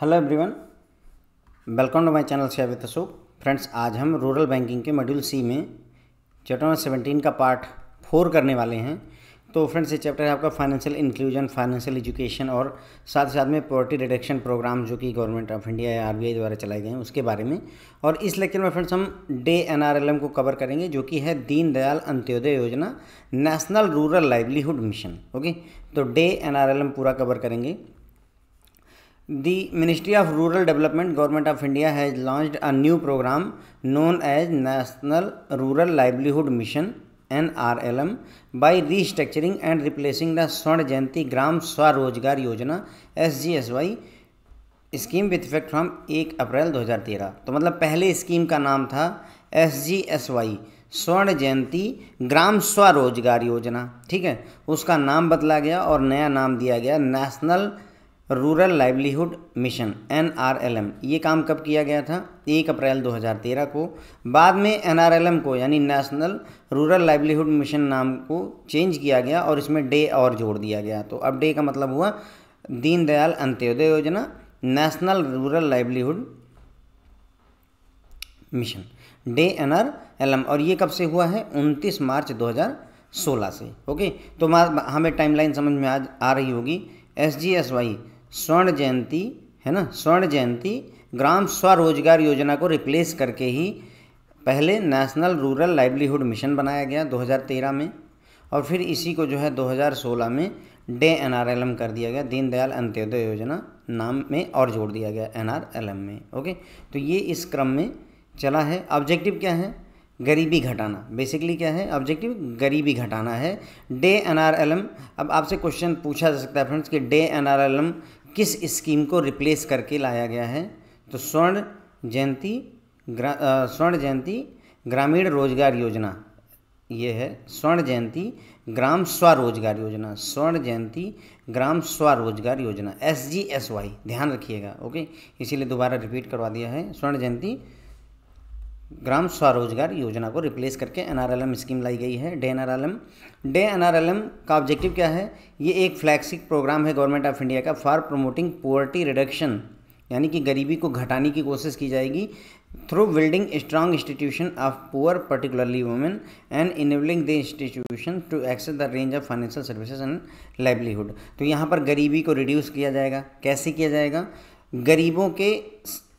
hello everyone welcome to my channel with Ashok friends आज हम rural banking के module C में चैप्टर नंबर सेवेंटीन का पार्ट फोर करने वाले हैं तो फ्रेंड्स ये चैप्टर है आपका फाइनेंशियल इंक्लूजन फाइनेंशियल एजुकेशन और साथ साथ में पॉवर्टी रिडक्शन प्रोग्राम जो कि गवर्नमेंट ऑफ इंडिया या आर द्वारा चलाए गए हैं उसके बारे में और इस लेक्चर में फ्रेंड्स हम डे एन को कवर करेंगे जो कि है Deendayal Antyodaya Yojana national rural livelihood mission okay तो डे एन पूरा कवर करेंगे The Ministry of Rural Development, Government of India has launched a new program known as National Rural Livelihood Mission NRLM by restructuring and replacing the Swर्ण Jayanti Gram Swarozgar Yojana SGSY scheme with effect from एक April 2013 तो मतलब पहले scheme का नाम था S G S Y स्वर्ण जयंती ग्राम स्वरोजगार योजना ठीक है उसका नाम बदला गया और नया नाम दिया गया national rural livelihood mission N R L M ये काम कब किया गया था एक अप्रैल 2013 को बाद में एन आर एल एम को यानी नेशनल रूरल लाइवलीहुड मिशन नाम को चेंज किया गया और इसमें डे और जोड़ दिया गया तो अब डे का मतलब हुआ Deendayal Antyodaya Yojana national rural livelihood mission DAY N R L M और ये कब से हुआ है उनतीस मार्च सोलह से ओके तो हमें टाइमलाइन समझ में आ, आ रही होगी एस जी एस वाई स्वर्ण जयंती है ना स्वर्ण जयंती ग्राम स्वरोजगार योजना को रिप्लेस करके ही पहले नेशनल रूरल लाइवलीहुड मिशन बनाया गया 2013 में और फिर इसी को जो है 2016 में डे एन कर दिया गया दीनदयाल अंत्योदय योजना नाम में और जोड़ दिया गया एन में ओके तो ये इस क्रम में चला है ऑब्जेक्टिव क्या है गरीबी घटाना बेसिकली क्या है ऑब्जेक्टिव गरीबी घटाना है डे एन अब आपसे क्वेश्चन पूछा जा सकता है फ्रेंड्स कि डे एन किस स्कीम को रिप्लेस करके लाया गया है तो स्वर्ण जयंती स्वर्ण जयंती ग्रामीण रोजगार योजना ये है स्वर्ण जयंती ग्राम स्वरोजगार योजना स्वर्ण जयंती ग्राम स्वरोजगार योजना एस जी एस वाई ध्यान रखिएगा ओके इसीलिए दोबारा रिपीट करवा दिया है स्वर्ण जयंती ग्राम स्वरोजगार योजना को रिप्लेस करके एनआरएलएम स्कीम लाई गई है डे एनआरएलएम डे एनआरएलएम का ऑब्जेक्टिव क्या है ये एक फ्लैगशिप प्रोग्राम है गवर्नमेंट ऑफ इंडिया का फॉर प्रमोटिंग पोअर्टी रिडक्शन यानी कि गरीबी को घटाने की कोशिश की जाएगी through building strong institution of poor particularly women and enabling the institution to access the range of financial services and livelihood तो यहाँ पर गरीबी को रिड्यूस किया जाएगा कैसे किया जाएगा गरीबों के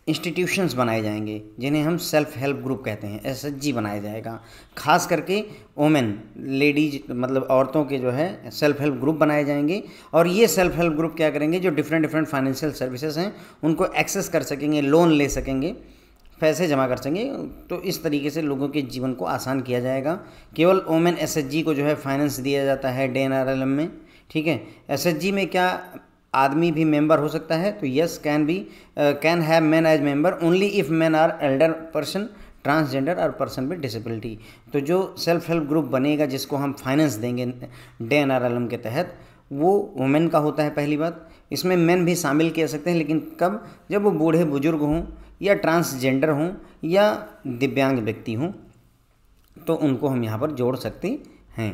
इंस्टीट्यूशंस बनाए जाएंगे जिन्हें हम सेल्फ हेल्प ग्रुप कहते हैं एस बनाया जाएगा खास करके वोमेन लेडीज मतलब औरतों के जो है सेल्फ हेल्प ग्रुप बनाए जाएंगे और ये सेल्फ हेल्प ग्रुप क्या करेंगे जो डिफरेंट डिफरेंट फाइनेंशियल सर्विसेज हैं उनको एक्सेस कर सकेंगे लोन ले सकेंगे पैसे जमा कर सकेंगे तो इस तरीके से लोगों के जीवन को आसान किया जाएगा केवल ओमेन एस को जो है फाइनेंस दिया जाता है डे एन में ठीक है एस में क्या आदमी भी मेंबर हो सकता है तो yes can be can have man as member only if man are elder person transgender और पर्सन विद डिसेबिलिटी तो जो सेल्फ हेल्प ग्रुप बनेगा जिसको हम फाइनेंस देंगे डे एन आर के तहत वो वुमेन का होता है पहली बात इसमें मेन भी शामिल किया सकते हैं लेकिन कब जब वो बूढ़े बुजुर्ग हों या ट्रांसजेंडर हों या दिव्यांग व्यक्ति हों तो उनको हम यहाँ पर जोड़ सकते हैं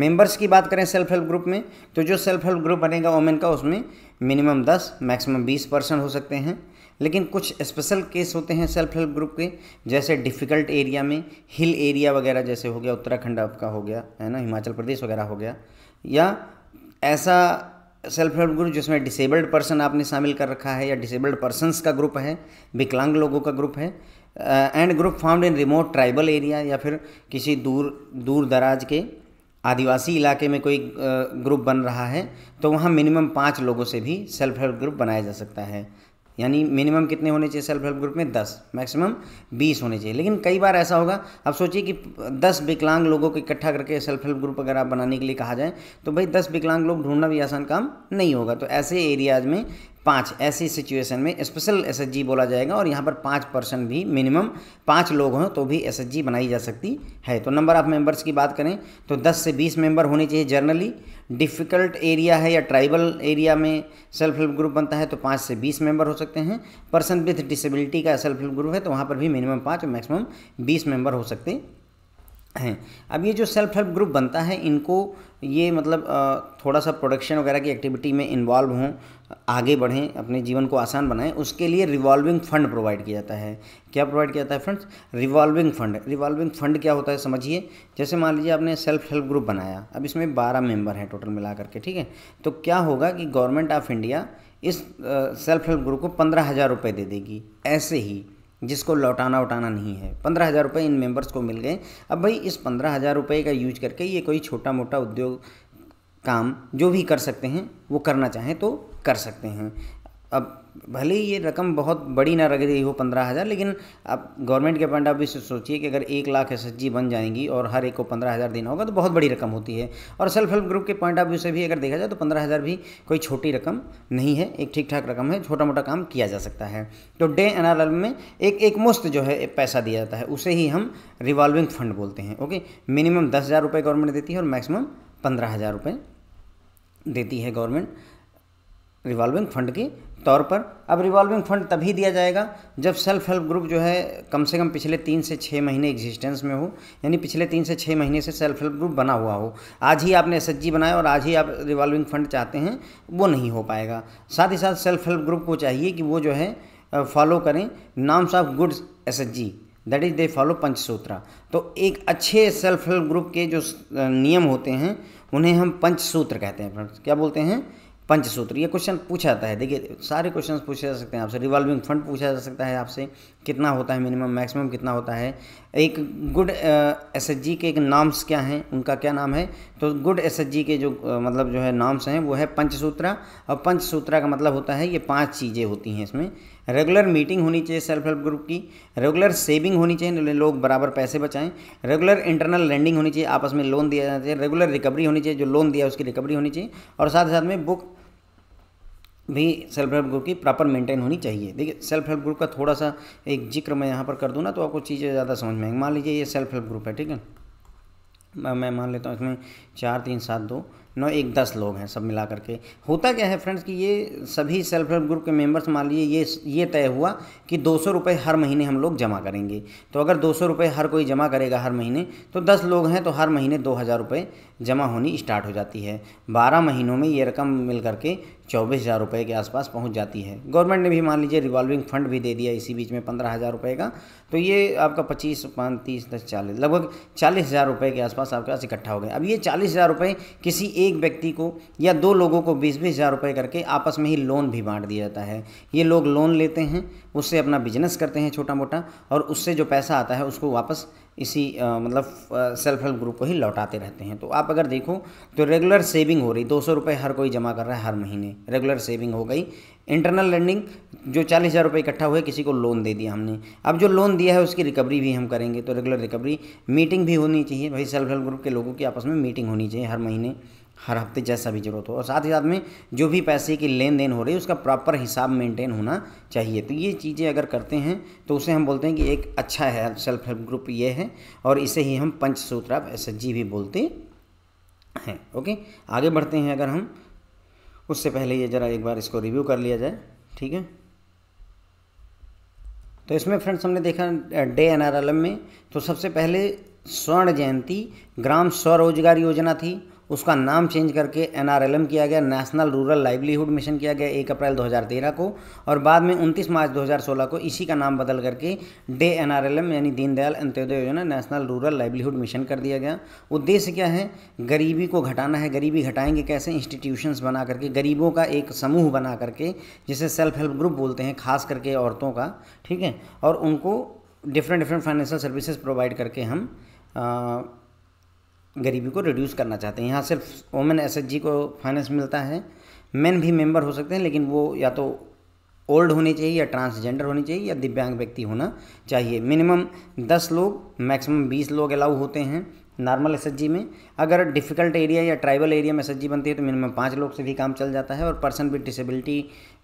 मेंबर्स की बात करें सेल्फ हेल्प ग्रुप में तो जो सेल्फ हेल्प ग्रुप बनेगा वोमेन का उसमें मिनिमम दस मैक्सिमम बीस परसेंट हो सकते हैं लेकिन कुछ स्पेशल केस होते हैं सेल्फ हेल्प ग्रुप के जैसे डिफ़िकल्ट एरिया में हिल एरिया वगैरह जैसे हो गया उत्तराखंड आपका हो गया है ना हिमाचल प्रदेश वगैरह हो गया या ऐसा सेल्फ हेल्प ग्रुप जिसमें डिसेबल्ड पर्सन आपने शामिल कर रखा है या डिसेबल्ड पर्सनस का ग्रुप है विकलांग लोगों का ग्रुप है and group found in remote tribal area या फिर किसी दूर दूर दराज के आदिवासी इलाके में कोई ग्रुप बन रहा है तो वहाँ मिनिमम पाँच लोगों से भी सेल्फ हेल्प ग्रुप बनाया जा सकता है यानी मिनिमम कितने होने चाहिए सेल्फ हेल्प ग्रुप में दस मैक्सिमम बीस होने चाहिए लेकिन कई बार ऐसा होगा आप सोचिए कि दस विकलांग लोगों को इकट्ठा करके सेल्फ हेल्प ग्रुप अगर आप बनाने के लिए कहा जाए तो भाई दस विकलांग लोग ढूंढना भी आसान काम नहीं होगा तो ऐसे एरियाज में पाँच ऐसी सिचुएशन में स्पेशल एसएचजी बोला जाएगा और यहाँ पर पाँच पर्सन भी मिनिमम पाँच लोग हों तो भी एसएचजी बनाई जा सकती है तो नंबर ऑफ़ मेंबर्स की बात करें तो 10 से 20 मेंबर होने चाहिए जर्नली डिफ़िकल्ट एरिया है या ट्राइबल एरिया में सेल्फ हेल्प ग्रुप बनता है तो पाँच से बीस मेंबर हो सकते हैं पर्सन विथ डिसेबिलिटी का सेल्फ हेल्प ग्रुप है तो वहाँ पर भी मिनिमम पाँच और मैक्सिमम बीस मेंबर हो सकते हैं अब ये जो सेल्फ हेल्प ग्रुप बनता है इनको ये मतलब थोड़ा सा प्रोडक्शन वगैरह की एक्टिविटी में इन्वॉल्व हों आगे बढ़ें अपने जीवन को आसान बनाएं उसके लिए रिवॉल्विंग फंड प्रोवाइड किया जाता है क्या प्रोवाइड किया जाता है friends revolving fund revolving fund क्या होता है समझिए जैसे मान लीजिए आपने सेल्फ हेल्प ग्रुप बनाया अब इसमें बारह मेंबर हैं टोटल मिला करके ठीक है तो क्या होगा कि गवर्नमेंट ऑफ इंडिया इस सेल्फ हेल्प ग्रुप को पंद्रह हज़ार रुपये दे देगी ऐसे ही जिसको लौटाना उठाना नहीं है पंद्रह हज़ार रुपये इन मेंबर्स को मिल गए अब भाई इस पंद्रह हज़ार रुपये का यूज करके ये कोई छोटा मोटा उद्योग काम जो भी कर सकते हैं वो करना चाहें तो कर सकते हैं अब भले ही ये रकम बहुत बड़ी ना रख रही हो पंद्रह हज़ार लेकिन आप गवर्नमेंट के पॉइंट ऑफ व्यू से सोचिए कि अगर एक लाख एस बन जाएंगी और हर एक को पंद्रह हज़ार देना होगा तो बहुत बड़ी रकम होती है और सेल्फ हेल्प ग्रुप के पॉइंट ऑफ व्यू से भी अगर देखा जाए तो पंद्रह हज़ार भी कोई छोटी रकम नहीं है एक ठीक ठाक रकम है छोटा मोटा काम किया जा सकता है तो डे एन में एक एक मुफ्त जो है पैसा दिया जाता है उसे ही हम रिवॉल्विंग फंड बोलते हैं ओके मिनिमम दस हज़ार रुपये गवर्नमेंट देती है और मैक्सिमम पंद्रह हज़ार रुपये देती है गवर्नमेंट रिवॉल्विंग फंड के तौर पर अब रिवॉल्विंग फंड तभी दिया जाएगा जब सेल्फ हेल्प ग्रुप जो है कम से कम पिछले तीन से छः महीने एग्जिस्टेंस में हो यानी पिछले तीन से छः महीने से सेल्फ हेल्प ग्रुप बना हुआ हो आज ही आपने एस बनाया और आज ही आप रिवॉल्विंग फंड चाहते हैं वो नहीं हो पाएगा साथ ही साथ सेल्फ हेल्प ग्रुप को चाहिए कि वो जो है फॉलो करें norms of goods as that is they follow Panchasutra तो एक अच्छे सेल्फ हेल्प ग्रुप के जो नियम होते हैं उन्हें हम पंचसूत्र कहते हैं क्या बोलते हैं पंचसूत्र ये क्वेश्चन पूछा जाता है देखिए सारे क्वेश्चन पूछे जा सकते हैं आपसे रिवॉल्विंग फंड पूछा जा सकता है आपसे कितना होता है मिनिमम मैक्सिमम कितना होता है एक गुड एस एच जी के एक नाम्स क्या हैं उनका क्या नाम है तो गुड एस एच जी के जो uh, मतलब जो है नाम्स हैं वो है पंचसूत्रा और पंचसूत्रा का मतलब होता है ये पाँच चीज़ें होती हैं इसमें रेगुलर मीटिंग होनी चाहिए सेल्फ हेल्प ग्रुप की रेगुलर सेविंग होनी चाहिए लोग बराबर पैसे बचाएं रेगुलर इंटरनल लैंडिंग होनी चाहिए आपस में लोन दिया जाना चाहिए रेगुलर रिकवरी होनी चाहिए जो लोन दिया उसकी रिकवरी होनी चाहिए और साथ साथ में बुक भी सेल्फ हेल्प ग्रुप की प्रॉपर मेंटेन होनी चाहिए देखिए सेल्फ हेल्प ग्रुप का थोड़ा सा एक जिक्र मैं यहाँ पर कर दूँ ना तो आपको चीज़ें ज़्यादा समझ में आएंगी मान लीजिए ये सेल्फ हेल्प ग्रुप है ठीक है मैं मान लेता हूँ इसमें चार तीन सात दो नौ एक दस लोग हैं सब मिला करके होता क्या है फ्रेंड्स कि ये सभी सेल्फ हेल्प ग्रुप के मेंबर्स मान लीजिए ये ये तय हुआ कि दो सौ रुपये हर महीने हम लोग जमा करेंगे तो अगर दो सौ रुपये हर कोई जमा करेगा हर महीने तो दस लोग हैं तो हर महीने दो हज़ार रुपये जमा होनी स्टार्ट हो जाती है बारह महीनों में ये रकम मिल करके चौबीस हज़ार रुपये के आसपास पहुंच जाती है गवर्नमेंट ने भी मान लीजिए रिवॉल्विंग फंड भी दे दिया इसी बीच में पंद्रह हज़ार रुपये का तो ये आपका पच्चीस पाँच तीस दस चालीस लगभग चालीस हज़ार रुपये के आसपास आपके पास इकट्ठा हो गया अब ये चालीस हज़ार रुपये किसी एक व्यक्ति को या दो लोगों को बीस बीस हज़ार रुपये करके आपस में ही लोन भी बांट दिया जाता है ये लोग लोन लेते हैं उससे अपना बिजनेस करते हैं छोटा मोटा और उससे जो पैसा आता है उसको वापस इसी आ, मतलब सेल्फ हेल्प ग्रुप को ही लौटाते रहते हैं तो आप अगर देखो तो रेगुलर सेविंग हो रही दो सौ रुपये हर कोई जमा कर रहा है हर महीने रेगुलर सेविंग हो गई इंटरनल लर्निंग जो चालीस हज़ार रुपये इकट्ठा हुए किसी को लोन दे दिया हमने अब जो लोन दिया है उसकी रिकवरी भी हम करेंगे तो रेगुलर रिकवरी मीटिंग भी होनी चाहिए भाई सेल्फ हेल्प ग्रुप के लोगों की आपस में मीटिंग होनी चाहिए हर महीने हर हफ्ते जैसा भी ज़रूरत हो और साथ ही साथ में जो भी पैसे की लेन देन हो रही है उसका प्रॉपर हिसाब मेंटेन होना चाहिए तो ये चीज़ें अगर करते हैं तो उसे हम बोलते हैं कि एक अच्छा है सेल्फ हेल्प ग्रुप ये है और इसे ही हम पंचसूत्र आप एस भी बोलते हैं ओके आगे बढ़ते हैं अगर हम उससे पहले ये ज़रा एक बार इसको रिव्यू कर लिया जाए ठीक है तो इसमें फ्रेंड्स हमने देखा डे एन में तो सबसे पहले स्वर्ण जयंती ग्राम स्वरोजगार योजना थी उसका नाम चेंज करके एन किया गया नेशनल रूरल लाइवलीहुड मिशन किया गया एक अप्रैल 2013 को और बाद में 29 मार्च 2016 को इसी का नाम बदल करके डे एन यानी Deendayal Antyodaya Yojana national rural livelihood mission कर दिया गया उद्देश्य क्या है गरीबी को घटाना है गरीबी घटाएंगे कैसे इंस्टीट्यूशंस बना करके गरीबों का एक समूह बना करके जिसे सेल्फ हेल्प ग्रुप बोलते हैं खास करके औरतों का ठीक है और उनको different different financial services provide करके हम आ, गरीबी को रिड्यूस करना चाहते हैं यहाँ सिर्फ वोमेन एस को फाइनेंस मिलता है मेन भी मेंबर हो सकते हैं लेकिन वो या तो ओल्ड होनी चाहिए या ट्रांसजेंडर होनी चाहिए या दिव्यांग व्यक्ति होना चाहिए मिनिमम दस लोग मैक्सिमम बीस लोग अलाउ होते हैं नॉर्मल एस में अगर डिफ़िकल्ट एरिया या ट्राइबल एरिया में एस बनती है तो मिनिमम पाँच लोग से भी काम चल जाता है और पर्सन विद डिसेबिलिटी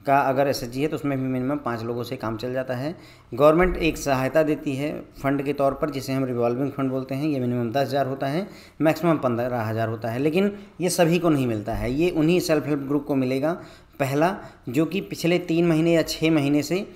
का अगर एस है तो उसमें भी मिनिमम पाँच लोगों से काम चल जाता है गवर्नमेंट एक सहायता देती है फंड के तौर पर जिसे हम रिवॉल्विंग फंड बोलते हैं ये मिनिमम दस हज़ार होता है मैक्सिमम पंद्रह हज़ार होता है लेकिन ये सभी को नहीं मिलता है ये उन्हीं सेल्फ हेल्प ग्रुप को मिलेगा पहला जो कि पिछले तीन महीने या छः महीने से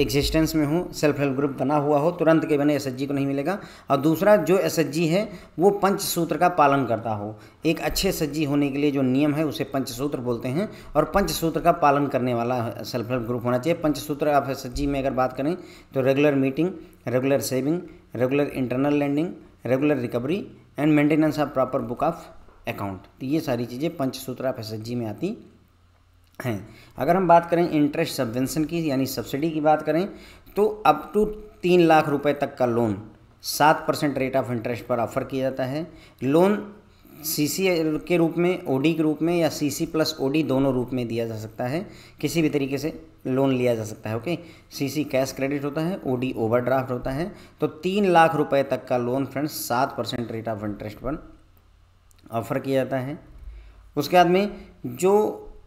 एग्जिस्टेंस में हो सेल्फ हेल्प ग्रुप बना हुआ हो तुरंत के बने एस को नहीं मिलेगा और दूसरा जो एस है वो पंचसूत्र का पालन करता हो एक अच्छे एस होने के लिए जो नियम है उसे पंचसूत्र बोलते हैं और पंचसूत्र का पालन करने वाला सेल्फ हेल्प ग्रुप होना चाहिए पंचसूत्र आप एस में अगर बात करें तो regular meeting regular saving regular internal lending regular recovery and maintenance of proper book of account तो ये सारी चीज़ें पंचसूत्र आप एस में आती हैं अगर हम बात करें इंटरेस्ट सबवेंसन की यानी सब्सिडी की बात करें तो अप टू तीन लाख रुपए तक का लोन सात परसेंट रेट ऑफ इंटरेस्ट पर ऑफर किया जाता है लोन सी सी के रूप में ओ डी के रूप में या सी सी प्लस ओ डी दोनों रूप में दिया जा सकता है किसी भी तरीके से लोन लिया जा सकता है okay C C cash credit होता है ओ डी ओवर ड्राफ्ट होता है तो तीन लाख रुपए तक का लोन फ्रेंड्स सात परसेंट रेट ऑफ इंटरेस्ट पर ऑफर किया जाता है उसके बाद में जो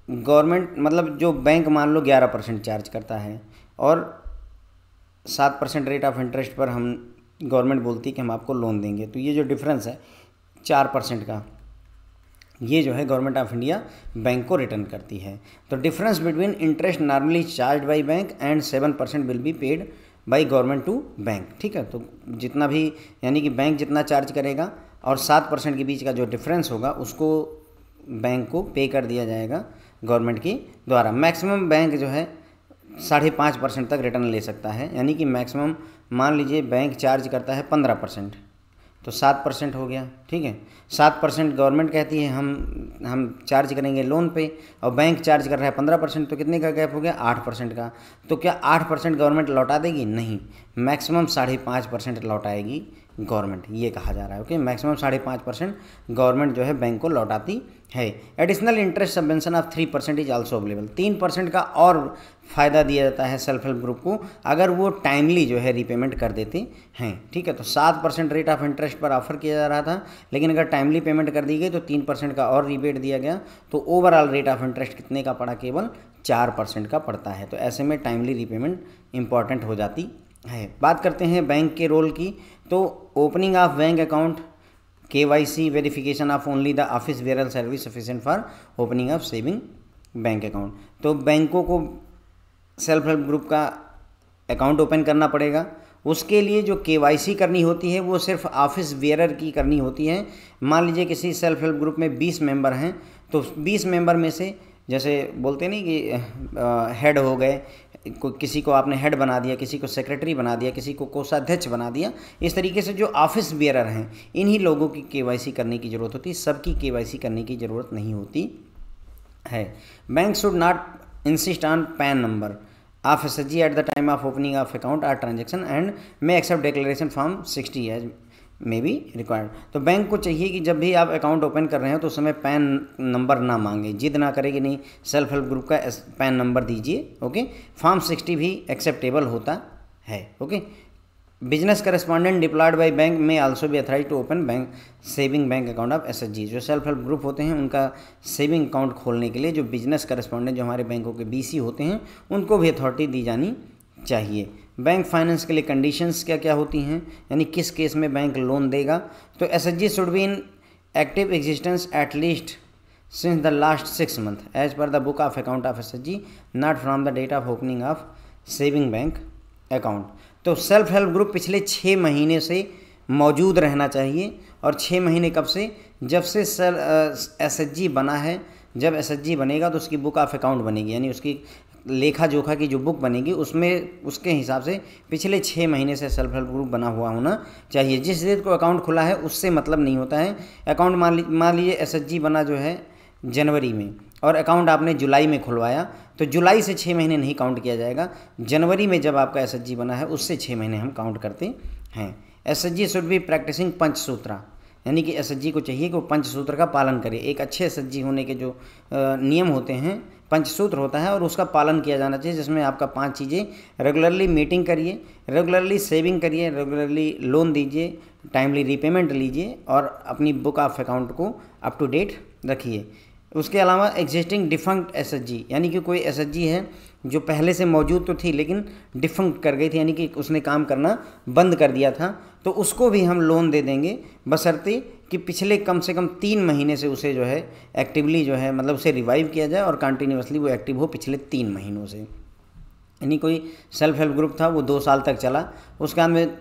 गवर्नमेंट मतलब जो बैंक मान लो ग्यारह परसेंट चार्ज करता है और सात परसेंट रेट ऑफ इंटरेस्ट पर हम गवर्नमेंट बोलती है कि हम आपको लोन देंगे तो ये जो डिफरेंस है चार परसेंट का ये जो है गवर्नमेंट ऑफ इंडिया बैंक को रिटर्न करती है तो difference between interest normally charge by bank and seven percent will be paid by government to bank ठीक है तो जितना भी यानी कि बैंक जितना चार्ज करेगा और सात परसेंट के बीच का जो डिफरेंस होगा उसको बैंक को पे कर दिया जाएगा गवर्नमेंट की द्वारा मैक्सिमम बैंक जो है साढ़े पाँच परसेंट तक रिटर्न ले सकता है यानी कि मैक्सिमम मान लीजिए बैंक चार्ज करता है पंद्रह परसेंट तो सात परसेंट हो गया ठीक है सात परसेंट गवर्नमेंट कहती है हम हम चार्ज करेंगे लोन पे और बैंक चार्ज कर रहा है पंद्रह परसेंट तो कितने का गैप हो गया आठ परसेंट का तो क्या आठ परसेंट गवर्नमेंट लौटा देगी नहीं मैक्सिमम साढ़े पाँच परसेंट लौटाएगी गवर्नमेंट ये कहा जा रहा है ओके मैक्सिमम साढ़े पाँच परसेंट गवर्नमेंट जो है बैंक को लौटाती है additional interest subvention of three percent is also available तीन परसेंट का और फ़ायदा दिया जाता है सेल्फ हेल्प ग्रुप को अगर वो टाइमली जो है रीपेमेंट कर देते हैं ठीक है तो सात परसेंट रेट ऑफ इंटरेस्ट पर ऑफर किया जा रहा था लेकिन अगर टाइमली पेमेंट कर दी गई तो तीन परसेंट का और रिबेट दिया गया तो ओवरऑल रेट ऑफ इंटरेस्ट कितने का पड़ा केवल चार परसेंट का पड़ता है तो ऐसे में टाइमली रीपेमेंट इंपॉर्टेंट हो जाती है बात करते हैं बैंक के रोल की तो opening of bank account K Y C verification of only the office वेरल service sufficient for opening of saving bank account तो बैंकों को सेल्फ हेल्प ग्रुप का अकाउंट ओपन करना पड़ेगा उसके लिए जो के वाई सी करनी होती है वो सिर्फ ऑफिस वेयर की करनी होती है मान लीजिए किसी सेल्फ हेल्प ग्रुप में बीस मेंबर हैं तो बीस मेंबर में से जैसे बोलते नहीं कि हेड हो गए को किसी को आपने हेड बना दिया किसी को सेक्रेटरी बना दिया किसी को कोषाध्यक्ष बना दिया इस तरीके से जो ऑफिस बियरर हैं इन्हीं लोगों की केवाईसी करने की ज़रूरत होती है सबकी केवाईसी करने की ज़रूरत नहीं होती है bank should not insist on PAN number of S G at the time of opening of account or transaction and may accept declaration form sixty as में भी रिक्वायर्ड तो बैंक को चाहिए कि जब भी आप अकाउंट ओपन कर रहे हो तो उस समय पैन नंबर ना मांगे जिद ना करें कि नहीं सेल्फ हेल्प ग्रुप का पैन नंबर दीजिए ओके फॉर्म सिक्सटी भी एक्सेप्टेबल होता है okay business correspondent deployed by bank में आल्सो भी authorise to open bank saving bank account of S जो सेल्फ हेल्प ग्रुप होते हैं उनका सेविंग अकाउंट खोलने के लिए जो बिजनेस करस्पॉन्डेंट जो हमारे बैंकों के सी होते हैं उनको भी अथॉरिटी दी जानी चाहिए बैंक फाइनेंस के लिए कंडीशंस क्या क्या होती हैं यानी किस केस में बैंक लोन देगा तो S H G should be in active existence at least since the last six month as per the book of account of S H G not from the date of opening of saving bank account तो self help group पिछले छः महीने से मौजूद रहना चाहिए और छः महीने कब से जब से सर एस एच जी बना है जब एस एच जी बनेगा तो उसकी बुक ऑफ अकाउंट बनेगी यानी उसकी लेखा जोखा की जो बुक बनेगी उसमें उसके हिसाब से पिछले छः महीने से सेल्फ हेल्प ग्रुप बना हुआ होना चाहिए जिस डेट को अकाउंट खुला है उससे मतलब नहीं होता है अकाउंट मान लीजिए एस बना जो है जनवरी में और अकाउंट आपने जुलाई में खुलवाया तो जुलाई से छः महीने नहीं काउंट किया जाएगा जनवरी में जब आपका एस बना है उससे छः महीने हम काउंट करते हैं S H G should be practicing Panchasutra यानी कि एस को चाहिए कि वो पंचसूत्र का पालन करे एक अच्छे एस होने के जो नियम होते हैं पंचसूत्र होता है और उसका पालन किया जाना चाहिए जिसमें आपका पांच चीज़ें रेगुलरली मीटिंग करिए रेगुलरली सेविंग करिए रेगुलरली लोन दीजिए टाइमली रीपेमेंट लीजिए और अपनी बुक ऑफ अकाउंट को अप टू डेट रखिए उसके अलावा एग्जिस्टिंग डिफंक्ट एस यानी कि कोई एस है जो पहले से मौजूद तो थी लेकिन डिफंक्ट कर गई थी यानी कि उसने काम करना बंद कर दिया था तो उसको भी हम लोन दे देंगे बशर्ते कि पिछले कम से कम तीन महीने से उसे जो है एक्टिवली जो है मतलब उसे रिवाइव किया जाए और कंटिन्यूसली वो एक्टिव हो पिछले तीन महीनों से यानी कोई सेल्फ हेल्प ग्रुप था वो दो साल तक चला उसके बाद में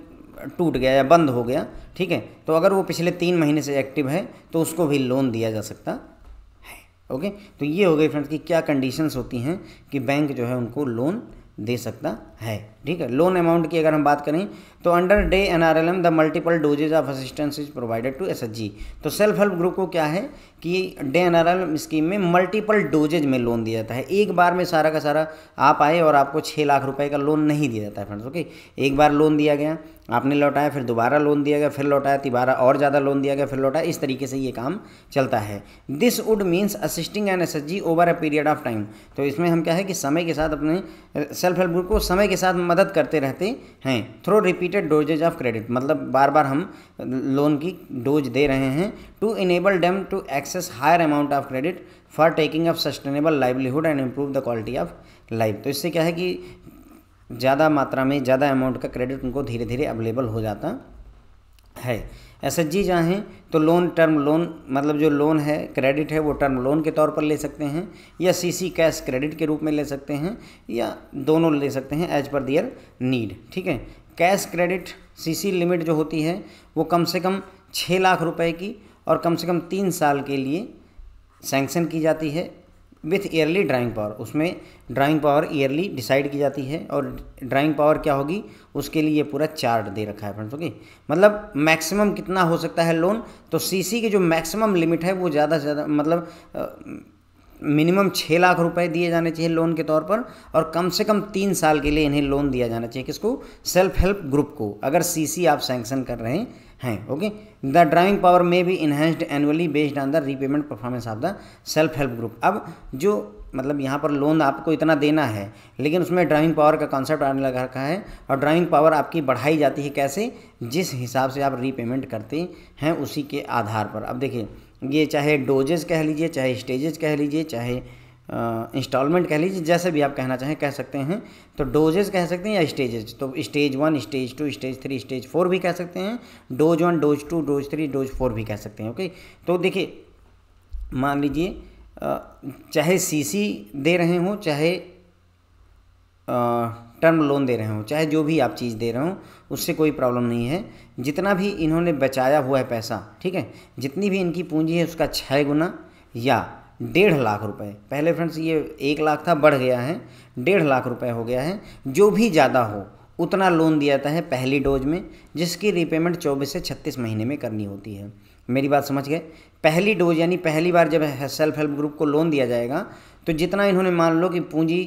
टूट गया या बंद हो गया ठीक है तो अगर वो पिछले तीन महीने से एक्टिव है तो उसको भी लोन दिया जा सकता है ओके तो ये हो गई फ्रेंड्स कि क्या कंडीशंस होती हैं कि बैंक जो है उनको लोन दे सकता है ठीक है लोन अमाउंट की अगर हम बात करें तो under DAY N R L M the multiple doses of assistance is provided to S H G तो सेल्फ हेल्प ग्रुप को क्या है कि DAY N R L M scheme में मल्टीपल डोजेज में लोन दिया जाता है एक बार में सारा का सारा आप आए और आपको छः लाख रुपए का लोन नहीं दिया जाता है फ्रेंड्स ओके एक बार लोन दिया गया आपने लौटाया फिर दोबारा लोन दिया गया फिर लौटाया तिबारा और ज़्यादा लोन दिया गया फिर लौटाया इस तरीके से ये काम चलता है this would means assisting an S H G over a period of time तो इसमें हम क्या है कि समय के साथ अपने सेल्फ हेल्प ग्रुप को समय के साथ मदद करते रहते हैं through repeated doses of credit मतलब बार बार हम लोन की डोज दे रहे हैं to enable them to access higher amount of credit for taking of sustainable livelihood and improve the quality of life तो इससे क्या है कि ज़्यादा मात्रा में ज़्यादा अमाउंट का क्रेडिट उनको धीरे धीरे अवेलेबल हो जाता है एस एच जी चाहें तो लोन टर्म लोन मतलब जो लोन है क्रेडिट है वो टर्म लोन के तौर पर ले सकते हैं या सीसी कैश क्रेडिट के रूप में ले सकते हैं या दोनों ले सकते हैं एज पर दियर नीड ठीक है कैश क्रेडिट सीसी लिमिट जो होती है वो कम से कम छः लाख रुपए की और कम से कम तीन साल के लिए सैंक्शन की जाती है विथ ईयरली ड्राइंग पावर उसमें ड्राइंग पावर ईयरली डिसाइड की जाती है और ड्राइंग पावर क्या होगी उसके लिए पूरा चार्ट दे रखा है फ्रेंड्स ओके मतलब मैक्सिमम कितना हो सकता है लोन तो सीसी की जो मैक्सिमम लिमिट है वो ज़्यादा से ज़्यादा मतलब मिनिमम छः लाख रुपए दिए जाने चाहिए लोन के तौर पर और कम से कम तीन साल के लिए इन्हें लोन दिया जाना चाहिए किसको सेल्फ हेल्प ग्रुप को अगर सी आप सैंक्शन कर रहे हैं हैं ओके द ड्राइविंग पावर में भी enhanced annually based on the repayment performance of the self help group अब जो मतलब यहाँ पर लोन आपको इतना देना है लेकिन उसमें ड्राइविंग पावर का कॉन्सेप्ट आने लगा रखा है और ड्राइविंग पावर आपकी बढ़ाई जाती है कैसे जिस हिसाब से आप रीपेमेंट करते हैं उसी के आधार पर अब देखिए ये चाहे डोजेज कह लीजिए चाहे स्टेजेज कह लीजिए चाहे इंस्टॉलमेंट कह लीजिए जैसे भी आप कहना चाहें कह सकते हैं तो डोजेज कह सकते हैं या स्टेजेज तो stage one stage two stage three stage four भी कह सकते हैं dose one dose two dose three dose four भी कह सकते हैं ओके तो देखिए मान लीजिए चाहे सीसी दे रहे हों चाहे टर्म लोन दे रहे हों चाहे जो भी आप चीज़ दे रहे हों उससे कोई प्रॉब्लम नहीं है जितना भी इन्होंने बचाया हुआ है पैसा ठीक है जितनी भी इनकी पूंजी है उसका छः गुना या डेढ़ लाख रुपए पहले फ्रेंड्स ये एक लाख था बढ़ गया है डेढ़ लाख रुपए हो गया है जो भी ज़्यादा हो उतना लोन दिया जाता है पहली डोज में जिसकी रिपेमेंट 24 से 36 महीने में करनी होती है मेरी बात समझ गए पहली डोज यानी पहली बार जब सेल्फ हेल्प ग्रुप को लोन दिया जाएगा तो जितना इन्होंने मान लो कि पूंजी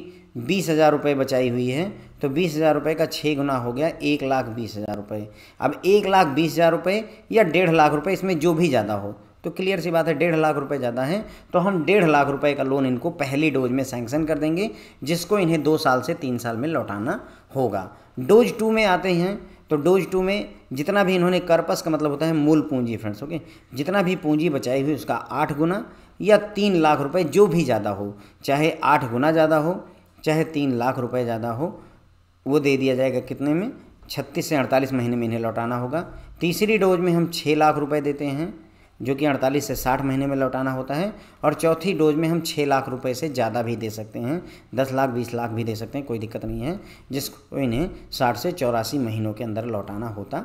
बीस हज़ार रुपये बचाई हुई है तो बीस हज़ार रुपये का छः गुना हो गया एक लाख बीस हज़ार रुपये अब एक लाख बीस हज़ार रुपये या डेढ़ लाख रुपये इसमें जो भी ज़्यादा हो तो क्लियर सी बात है डेढ़ लाख रुपए ज़्यादा हैं तो हम डेढ़ लाख रुपए का लोन इनको पहली डोज में सैंक्शन कर देंगे जिसको इन्हें दो साल से तीन साल में लौटाना होगा डोज टू में आते हैं तो डोज टू में जितना भी इन्होंने कर्पस का मतलब होता है मूल पूंजी फ्रेंड्स ओके जितना भी पूंजी बचाई हुई उसका आठ गुना या तीन लाख रुपये जो भी ज़्यादा हो चाहे आठ गुना ज़्यादा हो चाहे तीन लाख रुपये ज़्यादा हो वो दे दिया जाएगा कितने में छत्तीस से अड़तालीस महीने में इन्हें लौटाना होगा तीसरी डोज में हम छः लाख रुपये देते हैं जो कि 48 से 60 महीने में लौटाना होता है और चौथी डोज में हम 6 लाख रुपए से ज़्यादा भी दे सकते हैं 10 लाख 20 लाख भी दे सकते हैं कोई दिक्कत नहीं है जिसको इन्हें 60 से चौरासी महीनों के अंदर लौटाना होता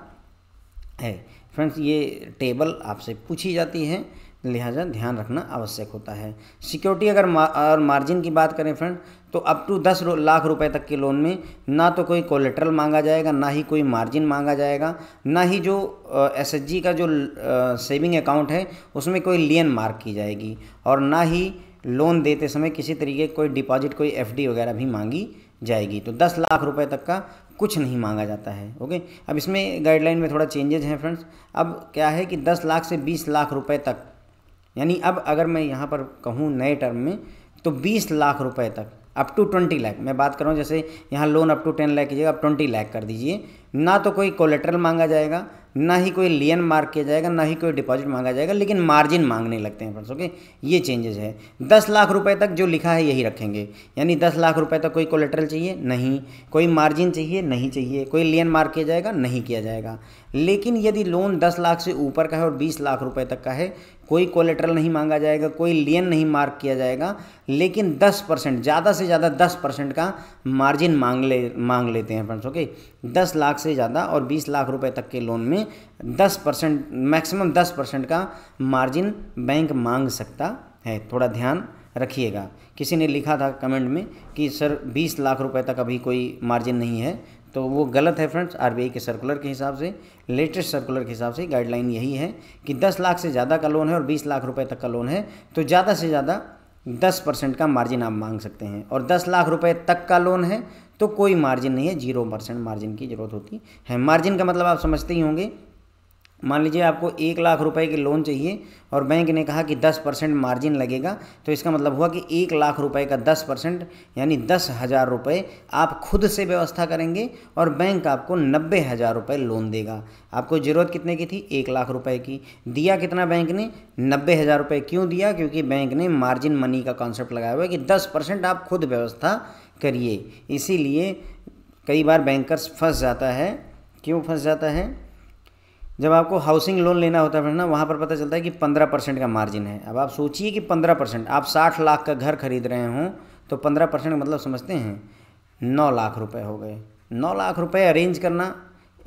है फ्रेंड्स ये टेबल आपसे पूछी जाती है लिहाजा ध्यान रखना आवश्यक होता है सिक्योरिटी अगर मा, और मार्जिन की बात करें फ्रेंड तो अप टू दस लाख रुपए तक के लोन में ना तो कोई कोलेट्रल मांगा जाएगा ना ही कोई मार्जिन मांगा जाएगा ना ही जो एस uh, का जो सेविंग uh, अकाउंट है उसमें कोई लियन मार्क की जाएगी और ना ही लोन देते समय किसी तरीके कोई डिपॉजिट कोई एफ वगैरह भी मांगी जाएगी तो दस लाख रुपये तक का कुछ नहीं मांगा जाता है ओके अब इसमें गाइडलाइन में थोड़ा चेंजेज हैं फ्रेंड्स अब क्या है कि दस लाख से बीस लाख रुपये तक यानी अब अगर मैं यहाँ पर कहूँ नए टर्म में तो बीस लाख रुपए तक अप टू ट्वेंटी लाख मैं बात करूँ जैसे यहाँ loan up to ten lakh कीजिएगा आप ट्वेंटी लाख कर दीजिए ना तो कोई कोलेट्रल मांगा जाएगा ना ही कोई लियन मार्क किया जाएगा ना ही कोई डिपॉजिट मांगा जाएगा लेकिन मार्जिन मांगने लगते हैं फ्रेंड्स ओके ये चेंजेस है दस लाख रुपए तक जो लिखा है यही रखेंगे यानी दस लाख रुपए तक कोई कोलेट्रल चाहिए नहीं कोई मार्जिन चाहिए नहीं चाहिए कोई लियन मार्क किया जाएगा नहीं किया जाएगा लेकिन यदि लोन दस लाख से ऊपर का है और बीस लाख रुपये तक का है कोई कोलेट्रल नहीं मांगा जाएगा कोई लियन नहीं मार्क किया जाएगा लेकिन 10 परसेंट ज़्यादा से ज़्यादा 10 परसेंट का मार्जिन मांग ले मांग लेते हैं फ्रेंड्स ओके 10 लाख से ज़्यादा और 20 लाख रुपए तक के लोन में 10 परसेंट मैक्सिमम 10 परसेंट का मार्जिन बैंक मांग सकता है थोड़ा ध्यान रखिएगा किसी ने लिखा था कमेंट में कि सर बीस लाख रुपये तक अभी कोई मार्जिन नहीं है तो वो गलत है फ्रेंड्स आरबीआई के सर्कुलर के हिसाब से लेटेस्ट सर्कुलर के हिसाब से गाइडलाइन यही है कि 10 लाख से ज़्यादा का लोन है और 20 लाख रुपए तक का लोन है तो ज़्यादा से ज़्यादा 10 परसेंट का मार्जिन आप मांग सकते हैं और 10 लाख रुपए तक का लोन है तो कोई मार्जिन नहीं है जीरो परसेंट मार्जिन की ज़रूरत होती है मार्जिन का मतलब आप समझते ही होंगे मान लीजिए आपको एक लाख रुपए की लोन चाहिए और बैंक ने कहा कि दस परसेंट मार्जिन लगेगा तो इसका मतलब हुआ कि एक लाख रुपए का दस परसेंट यानी दस हज़ार रुपये आप खुद से व्यवस्था करेंगे और बैंक आपको नब्बे हज़ार रुपये लोन देगा आपको ज़रूरत कितने की थी एक लाख रुपए की दिया कितना बैंक ने नब्बे हज़ार रुपये क्यों दिया क्योंकि बैंक ने मार्जिन मनी का कॉन्सेप्ट लगाया हुआ है कि दस परसेंट आप खुद व्यवस्था करिए इसीलिए कई बार बैंकर्स फंस जाता है क्यों फंस जाता है जब आपको हाउसिंग लोन लेना होता है ना वहाँ पर पता चलता है कि पंद्रह परसेंट का मार्जिन है अब आप सोचिए कि पंद्रह परसेंट आप साठ लाख का घर खरीद रहे हों तो पंद्रह परसेंट मतलब समझते हैं नौ लाख रुपए हो गए नौ लाख रुपए अरेंज करना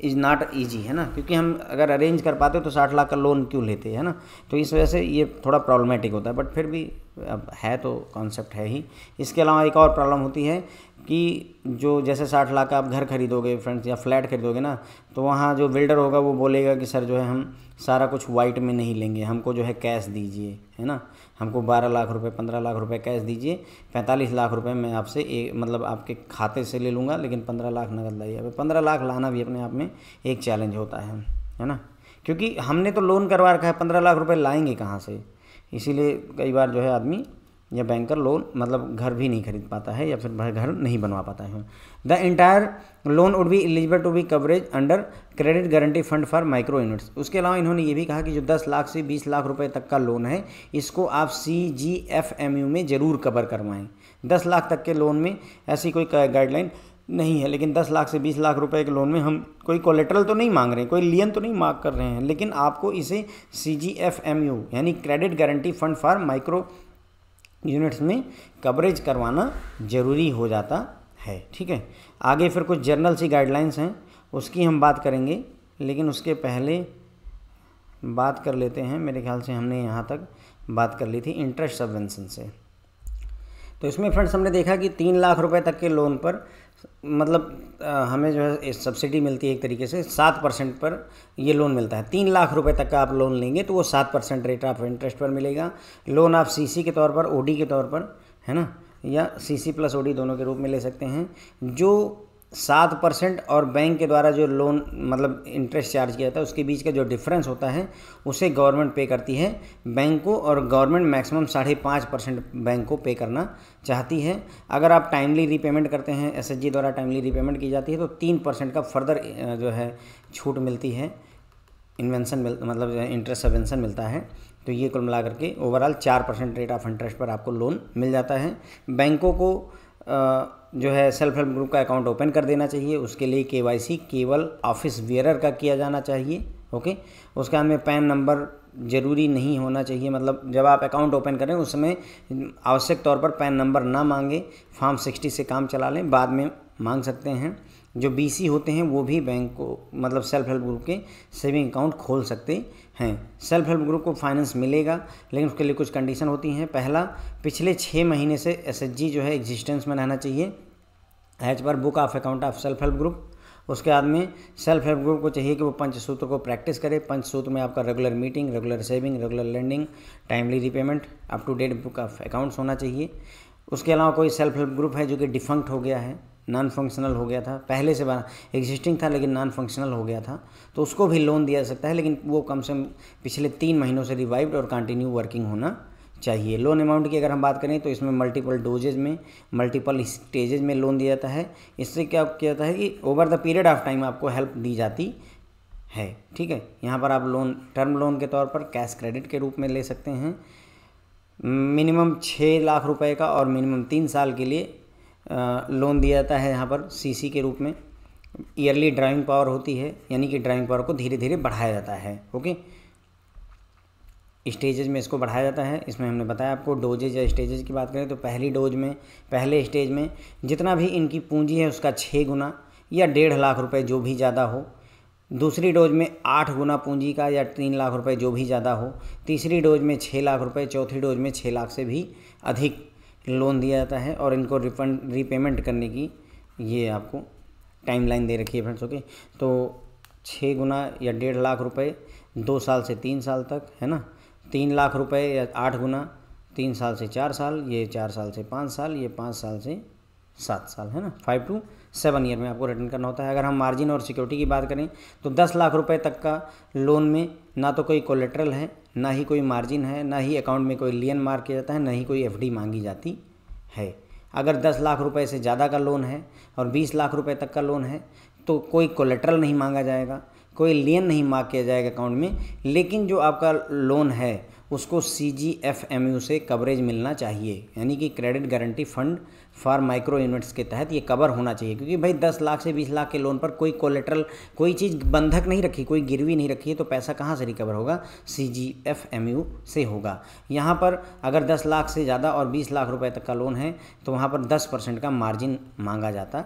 इज़ नॉट ईजी है ना क्योंकि हम अगर अरेंज कर पाते तो साठ लाख का लोन क्यों लेते है ना तो इस वजह से ये थोड़ा प्रॉब्लमेटिक होता है बट फिर भी अब है तो कॉन्सेप्ट है ही इसके अलावा एक और प्रॉब्लम होती है कि जो जैसे साठ लाख का आप घर खरीदोगे फ्रेंड्स या फ्लैट खरीदोगे ना तो वहाँ जो बिल्डर होगा वो बोलेगा कि सर जो है हम सारा कुछ वाइट में नहीं लेंगे हमको जो है कैश दीजिए है ना हमको बारह लाख रुपए पंद्रह लाख रुपए कैश दीजिए पैंतालीस लाख रुपए मैं आपसे एक मतलब आपके खाते से ले लूँगा लेकिन पंद्रह लाख नगद लाइए अब पंद्रह लाख लाना भी अपने आप में एक चैलेंज होता है है ना क्योंकि हमने तो लोन करवा रखा है पंद्रह लाख रुपये लाएंगे कहाँ से इसीलिए कई बार जो है आदमी या बैंकर लोन मतलब घर भी नहीं खरीद पाता है या फिर घर नहीं बनवा पाता है the entire loan would be eligible to be coverage under credit guarantee fund for micro units उसके अलावा इन्होंने ये भी कहा कि जो 10 लाख से 20 लाख रुपए तक का लोन है इसको आप C G F M U में ज़रूर कवर करवाएं 10 लाख तक के लोन में ऐसी कोई गाइडलाइन नहीं है लेकिन 10 लाख से 20 लाख रुपए के लोन में हम कोई कोलेट्रल तो नहीं मांग रहे हैं कोई लियन तो नहीं मांग कर रहे हैं लेकिन आपको इसे C G F M U यानी credit guarantee fund for micro units में कवरेज करवाना ज़रूरी हो जाता है ठीक है आगे फिर कुछ जर्नल सी गाइडलाइंस हैं उसकी हम बात करेंगे लेकिन उसके पहले बात कर लेते हैं मेरे ख्याल से हमने यहाँ तक बात कर ली थी इंटरेस्ट सबवेंसन से तो इसमें फ्रेंड्स हमने देखा कि तीन लाख रुपए तक के लोन पर मतलब हमें जो है सब्सिडी मिलती है एक तरीके से सात परसेंट पर ये लोन मिलता है तीन लाख रुपए तक का आप लोन लेंगे तो वो सात परसेंट रेट ऑफ इंटरेस्ट पर मिलेगा लोन आप सीसी के तौर पर ओडी के तौर पर है ना या सीसी प्लस ओडी दोनों के रूप में ले सकते हैं जो सात परसेंट और बैंक के द्वारा जो लोन मतलब इंटरेस्ट चार्ज किया जाता है उसके बीच का जो डिफरेंस होता है उसे गवर्नमेंट पे करती है बैंक को और गवर्नमेंट मैक्सिमम साढ़े पाँच परसेंट बैंक को पे करना चाहती है अगर आप टाइमली रीपेमेंट करते हैं एस द्वारा टाइमली रीपेमेंट की जाती है तो तीन परसेंट का फर्दर जो है छूट मिलती है इन्वेंसन मिल मतलब इंटरेस्ट सबवेंसन मिलता है तो ये कुल मिला करके ओवरऑल चार परसेंट रेट ऑफ इंटरेस्ट पर आपको लोन मिल जाता है बैंकों को जो है सेल्फ हेल्प ग्रुप का अकाउंट ओपन कर देना चाहिए उसके लिए केवाईसी केवल ऑफिस वियरर का किया जाना चाहिए ओके उसके बाद में पैन नंबर ज़रूरी नहीं होना चाहिए मतलब जब आप अकाउंट ओपन करें उस समय आवश्यक तौर पर पैन नंबर ना मांगे फॉर्म सिक्सटी से काम चला लें बाद में मांग सकते हैं जो बीसी होते हैं वो भी बैंक को मतलब सेल्फ हेल्प ग्रुप के सेविंग अकाउंट खोल सकते हैं सेल्फ हेल्प ग्रुप को फाइनेंस मिलेगा लेकिन उसके लिए कुछ कंडीशन होती हैं पहला पिछले छः महीने से एसएचजी जो है एग्जिस्टेंस में रहना चाहिए एच पर book of account of self help group उसके बाद में सेल्फ हेल्प ग्रुप को चाहिए कि वो पंचसूत्र को प्रैक्टिस करे पंचसूत्र में आपका regular meeting regular saving regular learning timely repayment up to date book of accounts होना चाहिए उसके अलावा कोई सेल्फ हेल्प ग्रुप है जो कि डिफंक्ट हो गया है नॉन फंक्शनल हो गया था पहले से बना एग्जिस्टिंग था लेकिन नॉन फंक्शनल हो गया था तो उसको भी लोन दिया जा सकता है लेकिन वो कम से कम पिछले तीन महीनों से रिवाइव्ड और कंटिन्यू वर्किंग होना चाहिए लोन अमाउंट की अगर हम बात करें तो इसमें मल्टीपल डोजेज में मल्टीपल स्टेजेज में लोन दिया जाता है इससे क्या किया जाता है कि over the period of time आपको हेल्प दी जाती है ठीक है यहाँ पर आप लोन टर्म लोन के तौर पर कैश क्रेडिट के रूप में ले सकते हैं मिनिमम छः लाख रुपए का और मिनिमम तीन साल के लिए लोन दिया जाता है यहाँ पर सीसी के रूप में ईयरली ड्राइंग पावर होती है यानी कि ड्राइंग पावर को धीरे धीरे बढ़ाया जाता है ओके स्टेजेज में इसको बढ़ाया जाता है इसमें हमने बताया आपको डोजेज या स्टेजेज की बात करें तो पहली डोज में पहले स्टेज में जितना भी इनकी पूंजी है उसका छः गुना या डेढ़ लाख रुपए जो भी ज़्यादा हो दूसरी डोज में आठ गुना पूंजी का या तीन लाख रुपए जो भी ज़्यादा हो तीसरी डोज में छः लाख रुपए चौथी डोज में छः लाख से भी अधिक लोन दिया जाता है और इनको रिफंड रीपेमेंट करने की ये आपको टाइमलाइन दे रखी है फ्रेंड्स ओके तो छः गुना या डेढ़ लाख रुपए दो साल से तीन साल तक है ना तीन लाख रुपए या आठ गुना तीन साल से चार साल ये चार साल से पाँच साल ये पाँच साल से सात साल है ना फाइव टू सेवन ईयर में आपको रिटर्न करना होता है अगर हम मार्जिन और सिक्योरिटी की बात करें तो दस लाख रुपए तक का लोन में ना तो कोई कोलेट्रल है ना ही कोई मार्जिन है ना ही अकाउंट में कोई लियन मार किया जाता है ना ही कोई एफ मांगी जाती है अगर दस लाख रुपए से ज़्यादा का लोन है और बीस लाख रुपए तक का लोन है तो कोई कोलेट्रल नहीं मांगा जाएगा कोई लियन नहीं मांग किया जाएगा अकाउंट में लेकिन जो आपका लोन है उसको C G F M U से कवरेज मिलना चाहिए यानी कि credit guarantee fund for micro units के तहत ये कवर होना चाहिए क्योंकि भाई दस लाख से बीस लाख के लोन पर कोई कोलेट्रल कोई चीज़ बंधक नहीं रखी कोई गिरवी नहीं रखी है तो पैसा कहाँ से रिकवर होगा C G F M U से होगा यहाँ पर अगर दस लाख से ज़्यादा और बीस लाख रुपए तक का लोन है तो वहाँ पर दस परसेंट का मार्जिन मांगा जाता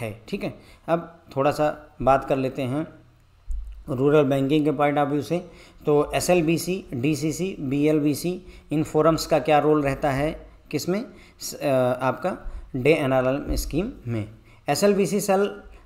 है ठीक है अब थोड़ा सा बात कर लेते हैं रूरल बैंकिंग के पॉइंट ऑफ व्यू से तो S L B C D C C B L B C इन फोरम्स का क्या रोल रहता है किसमें आपका डे एन स्कीम में S L B C cell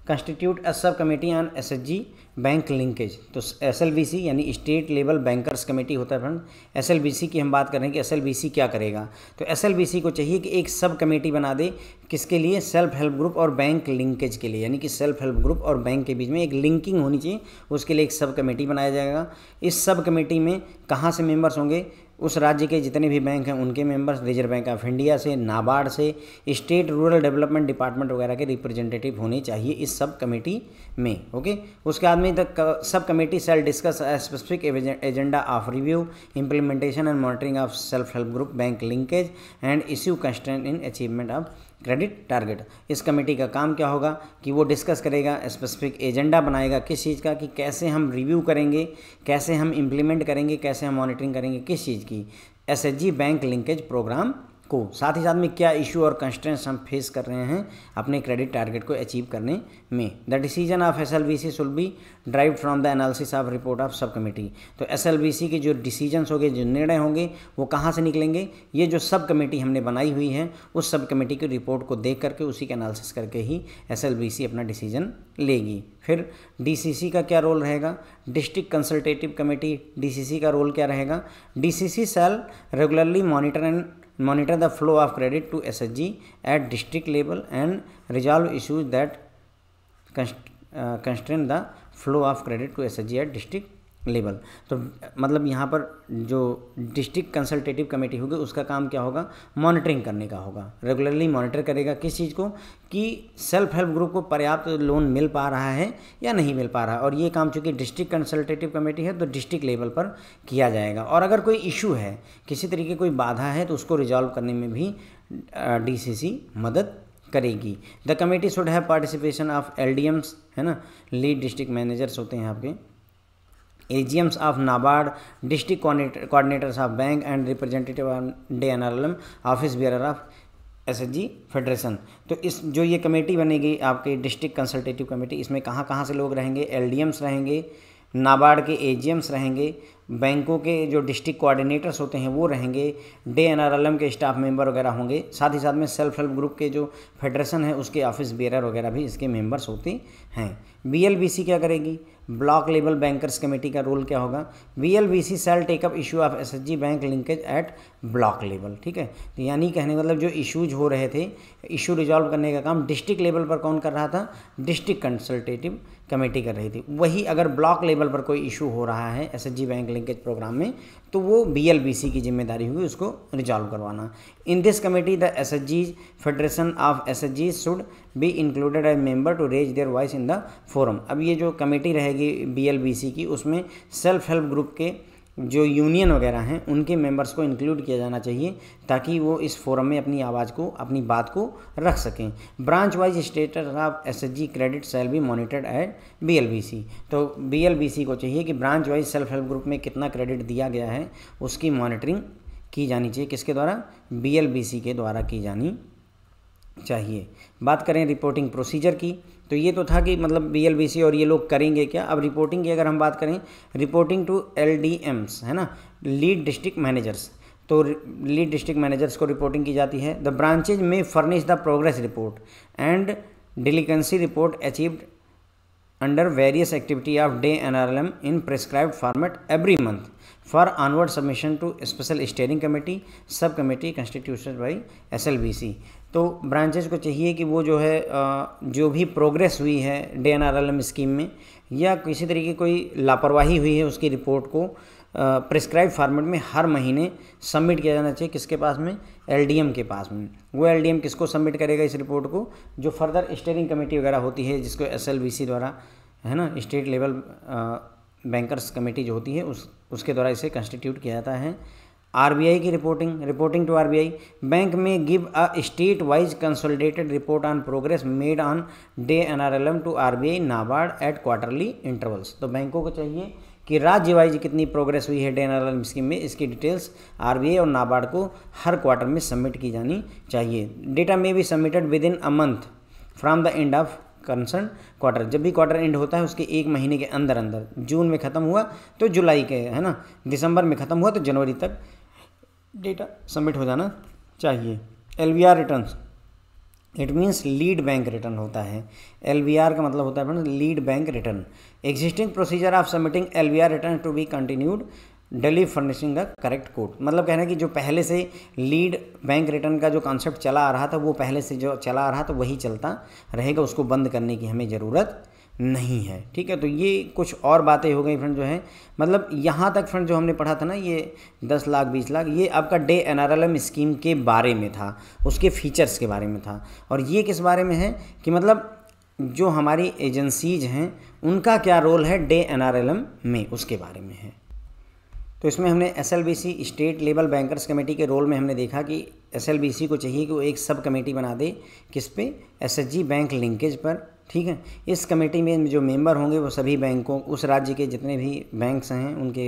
constitute S sub committee on S H G bank linkage तो S L B C यानी स्टेट लेवल बैंकर्स कमेटी होता है friend S L B C की हम बात कर रहे हैं कि एस एल बी सी क्या करेगा तो एस एल बी सी को चाहिए कि एक सब कमेटी बना दे किसके लिए सेल्फ हेल्प ग्रुप और बैंक लिंकेज के लिए यानी कि सेल्फ हेल्प ग्रुप और बैंक के बीच में एक लिंकिंग होनी चाहिए उसके लिए एक सब कमेटी बनाया जाएगा इस सब कमेटी में कहाँ से मेम्बर्स होंगे उस राज्य के जितने भी बैंक हैं उनके members reserve bank of India से नाबार्ड से स्टेट रूरल डेवलपमेंट डिपार्टमेंट वगैरह के रिप्रेजेंटेटिव होने चाहिए इस सब कमेटी में ओके उसके बाद में the sub committee cell discuss specific agenda of review implementation and monitoring of self help group bank linkage and issue constant in achievement of credit target इस कमेटी का काम क्या होगा कि वो डिस्कस करेगा स्पेसिफिक एजेंडा बनाएगा किस चीज़ का कि कैसे हम रिव्यू करेंगे कैसे हम इम्प्लीमेंट करेंगे कैसे हम मॉनिटरिंग करेंगे किस चीज़ की एस बैंक लिंकेज प्रोग्राम को साथ ही साथ में क्या इशू और कंस्टेंट्स हम फेस कर रहे हैं अपने क्रेडिट टारगेट को अचीव करने में the decision of S L B C should be drive from the analysis of report of sub committee तो एस एल बी सी के जो डिसीजनस होंगे जो निर्णय होंगे वो कहाँ से निकलेंगे ये जो सब कमेटी हमने बनाई हुई है उस सब कमेटी की रिपोर्ट को देख करके उसी के एनालिसिस करके ही एस एल बी सी अपना डिसीजन लेगी फिर डी सी सी का क्या रोल रहेगा district consultative committee D C C का रोल क्या रहेगा D C C cell regularly monitor and monitor the flow of credit to SSG at district level and resolve issues that uh, constrain the flow of credit to SSG at district level तो मतलब यहाँ पर जो district consultative committee होगी उसका काम क्या होगा मॉनिटरिंग करने का होगा रेगुलरली मॉनिटर करेगा किस चीज़ को कि सेल्फ हेल्प ग्रुप को पर्याप्त लोन मिल पा रहा है या नहीं मिल पा रहा है और ये काम चूंकि डिस्ट्रिक्ट कंसल्टेटिव कमेटी है तो डिस्ट्रिक्ट लेवल पर किया जाएगा और अगर कोई इशू है किसी तरीके कोई बाधा है तो उसको रिजॉल्व करने में भी डी मदद करेगी the committee should have participation of L है ना लीड डिस्ट्रिक्ट मैनेजर्स होते हैं आपके AGMs of NABARD district Coordinators of bank and representative day N office bear of S federation तो इस जो ये कमेटी बनेगी आपके डिस्ट्रिक्ट कंसल्टेटिव कमेटी इसमें कहाँ कहाँ से लोग रहेंगे एलडीएम्स रहेंगे नाबार्ड के एजीएम्स रहेंगे बैंकों के जो डिस्ट्रिक्ट कोऑर्डिनेटर्स होते हैं वो रहेंगे डे एन के स्टाफ मेंबर वगैरह होंगे साथ ही साथ में सेल्फ हेल्प ग्रुप के जो फेडरेशन है उसके ऑफिस बेरर वगैरह भी इसके मेंबर्स होते हैं बी क्या करेगी ब्लॉक लेवल बैंकर्स कमेटी का रोल क्या होगा V L B C cell take up issue of S H G bank linkage at block level ठीक है तो यानी कहने का मतलब जो इशूज हो रहे थे इशू रिजॉल्व करने का काम डिस्ट्रिक्ट लेवल पर कौन कर रहा था डिस्ट्रिक्ट कंसल्टेटिव कमेटी कर रही थी वही अगर ब्लॉक लेवल पर कोई इशू हो रहा है एस बैंक लिंकेज प्रोग्राम में तो वो बी की जिम्मेदारी होगी उसको रिजॉल्व करवाना in this committee the S federation of S should be included a member to raise their voice in the forum अब ये जो कमेटी रहेगी बी की उसमें सेल्फ हेल्प ग्रुप के जो यूनियन वगैरह हैं उनके मेंबर्स को इंक्लूड किया जाना चाहिए ताकि वो इस फोरम में अपनी आवाज़ को अपनी बात को रख सकें branch wise status of S H G credit cell भी monitored at B L B C तो बी एल बी सी को चाहिए कि branch wise self help group में कितना क्रेडिट दिया गया है उसकी मॉनिटरिंग की जानी चाहिए किसके द्वारा बी एल बी सी के द्वारा की जानी चाहिए बात करें रिपोर्टिंग प्रोसीजर की तो ये तो था कि मतलब बी और ये लोग करेंगे क्या अब रिपोर्टिंग की अगर हम बात करें रिपोर्टिंग टू एल है ना लीड डिस्ट्रिक्ट मैनेजर्स तो लीड डिस्ट्रिक्ट मैनेजर्स को रिपोर्टिंग की जाती है द ब्रांचेज में furnish the progress report and delinquency report achieved under various activity of day N R L M in prescribe format every month for onward submission to special steering committee sub committee constitution by S L B C तो branches को चाहिए कि वो जो है जो भी progress हुई है डे एन स्कीम में या किसी तरीके कोई लापरवाही हुई है उसकी रिपोर्ट को प्रिस्क्राइब फॉर्मेट में हर महीने सबमिट किया जाना चाहिए किसके पास में एलडीएम के पास में वो एलडीएम किसको सबमिट करेगा इस रिपोर्ट को जो फर्दर स्टेयरिंग कमेटी वगैरह होती है जिसको एसएलबीसी द्वारा है ना स्टेट लेवल बैंकर्स कमेटी जो होती है उस उसके द्वारा इसे कंस्टिट्यूट किया जाता है आरबीआई की reporting reporting to RBI bank में give a state wise consolidated report on progress made on day NRLM to RBI NABARD at quarterly intervals तो बैंकों को चाहिए कि राज्य वाइज कितनी प्रोग्रेस हुई है डे एनआरएलएम स्कीम में इसकी डिटेल्स आरबीआई और नाबार्ड को हर क्वार्टर में सबमिट की जानी चाहिए डेटा में भी submitted with in a month from the end of concern quarter जब भी क्वार्टर एंड होता है उसके एक महीने के अंदर अंदर जून में ख़त्म हुआ तो जुलाई के है ना दिसंबर में ख़त्म हुआ तो जनवरी तक डेटा सबमिट हो जाना चाहिए L V R return it means lead bank return होता है एल वी आर का मतलब होता है lead bank return existing procedure of submitting L V R return to be continued daily furnishing the correct code मतलब कहना कि जो पहले से लीड बैंक रिटर्न का जो कॉन्सेप्ट चला आ रहा था वो पहले से जो चला आ रहा था वही चलता रहेगा उसको बंद करने की हमें ज़रूरत नहीं है ठीक है तो ये कुछ और बातें हो गई फ्रेंड जो है मतलब यहाँ तक फ्रेंड जो हमने पढ़ा था ना ये दस लाख बीस लाख ये आपका डे एन स्कीम के बारे में था उसके फीचर्स के बारे में था और ये किस बारे में है कि मतलब जो हमारी एजेंसीज हैं उनका क्या रोल है डे एन में उसके बारे में है तो इसमें हमने S state level bankers committee के रोल में हमने देखा कि एस को चाहिए कि वो एक सब कमेटी बना दे किस पे एस बैंक लिंकेज पर ठीक है इस कमेटी में जो मेंबर होंगे वो सभी बैंकों उस राज्य के जितने भी बैंक्स हैं उनके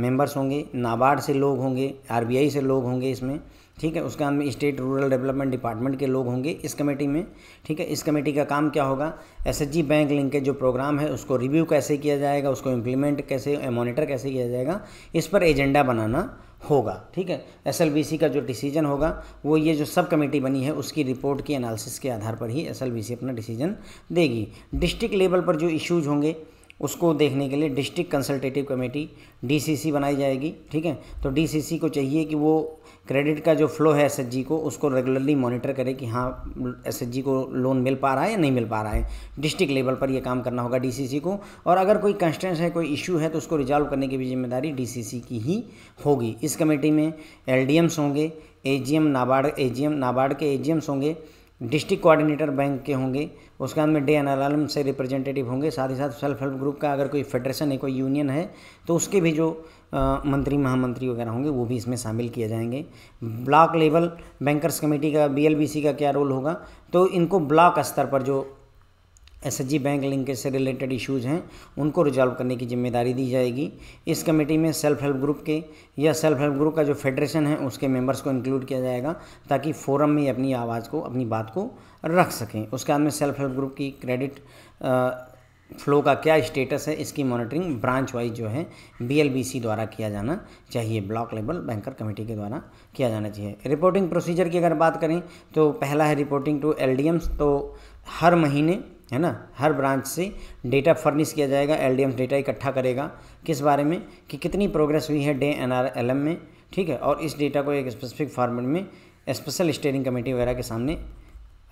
मेंबर्स होंगे नाबार्ड से लोग होंगे आरबीआई से लोग होंगे इसमें ठीक है उसके अंदर स्टेट रूरल डेवलपमेंट डिपार्टमेंट के लोग होंगे इस कमेटी में ठीक है इस कमेटी का काम क्या होगा एसएचजी बैंक लिंक के जो प्रोग्राम है उसको रिव्यू कैसे किया जाएगा उसको इम्प्लीमेंट कैसे मॉनिटर कैसे किया जाएगा इस पर एजेंडा बनाना होगा ठीक है एसएलबीसी का जो डिसीजन होगा वो ये जो सब कमेटी बनी है उसकी रिपोर्ट की एनालिसिस के आधार पर ही एसएलबीसी अपना डिसीजन देगी डिस्ट्रिक्ट लेवल पर जो इश्यूज होंगे उसको देखने के लिए डिस्ट्रिक्ट कंसल्टेटिव कमेटी डीसीसी बनाई जाएगी ठीक है तो डीसीसी को चाहिए कि वो क्रेडिट का जो फ्लो है एसएचजी को उसको रेगुलरली मॉनिटर करे कि हाँ एसएचजी को लोन मिल पा रहा है या नहीं मिल पा रहा है डिस्ट्रिक्ट लेवल पर ये काम करना होगा डीसीसी को और अगर कोई कंस्टेंस है कोई इशू है तो उसको रिजॉल्व करने की भी जिम्मेदारी डीसीसी की ही होगी इस कमेटी में एल होंगे ए जी नाबार्ड ए नाबार्ड के ए होंगे डिस्ट्रिक्ट कोऑर्डिनेटर बैंक के होंगे उसके बाद में डे एनालम से रिप्रेजेंटेटिव होंगे साथ ही साथ सेल्फ हेल्प ग्रुप का अगर कोई फेडरेशन है कोई यूनियन है तो उसके भी जो आ, मंत्री महामंत्री वगैरह होंगे वो भी इसमें शामिल किए जाएंगे ब्लॉक लेवल बैंकर्स कमेटी का बीएलबीसी का क्या रोल होगा तो इनको ब्लॉक स्तर पर जो एसएचजी बैंक लिंकेज से रिलेटेड इश्यूज़ हैं उनको रिजॉल्व करने की जिम्मेदारी दी जाएगी इस कमेटी में सेल्फ हेल्प ग्रुप के या सेल्फ हेल्प ग्रुप का जो फेडरेशन है उसके मेंबर्स को इंक्लूड किया जाएगा ताकि फोरम में अपनी आवाज़ को अपनी बात को रख सकें उसके बाद में सेल्फ हेल्प ग्रुप की क्रेडिट फ्लो का क्या स्टेटस है इसकी मॉनिटरिंग ब्रांच वाइज जो है बीएलबीसी द्वारा किया जाना चाहिए ब्लॉक लेवल बैंकर कमेटी के द्वारा किया जाना चाहिए रिपोर्टिंग प्रोसीजर की अगर बात करें तो पहला है रिपोर्टिंग टू एलडीएम्स तो हर महीने है ना हर ब्रांच से डेटा फर्निश किया जाएगा एल डेटा इकट्ठा करेगा किस बारे में कि कितनी प्रोग्रेस हुई है डे एन में ठीक है और इस डेटा को एक स्पेसिफिक फॉर्मेट में स्पेशल स्टेयरिंग कमेटी वगैरह के सामने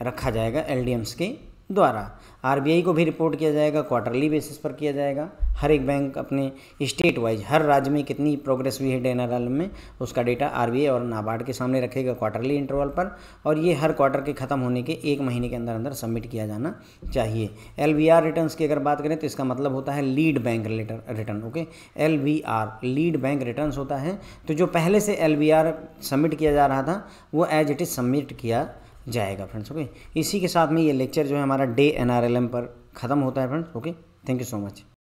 रखा जाएगा एल के द्वारा आरबीआई को भी रिपोर्ट किया जाएगा क्वार्टरली बेसिस पर किया जाएगा हर एक बैंक अपने स्टेट वाइज हर राज्य में कितनी प्रोग्रेस हुई है डेन में उसका डेटा आरबीआई और नाबार्ड के सामने रखेगा क्वार्टरली इंटरवल पर और ये हर क्वार्टर के ख़त्म होने के एक महीने के अंदर अंदर सबमिट किया जाना चाहिए एल रिटर्न की अगर बात करें तो इसका मतलब होता है lead bank return okay L lead bank return होता है तो जो पहले से एल सबमिट किया जा रहा था वो एज इट इज़ सबमिट किया जाएगा फ्रेंड्स ओके इसी के साथ में ये लेक्चर जो है हमारा डे एन पर ख़त्म होता है friends okay thank you so much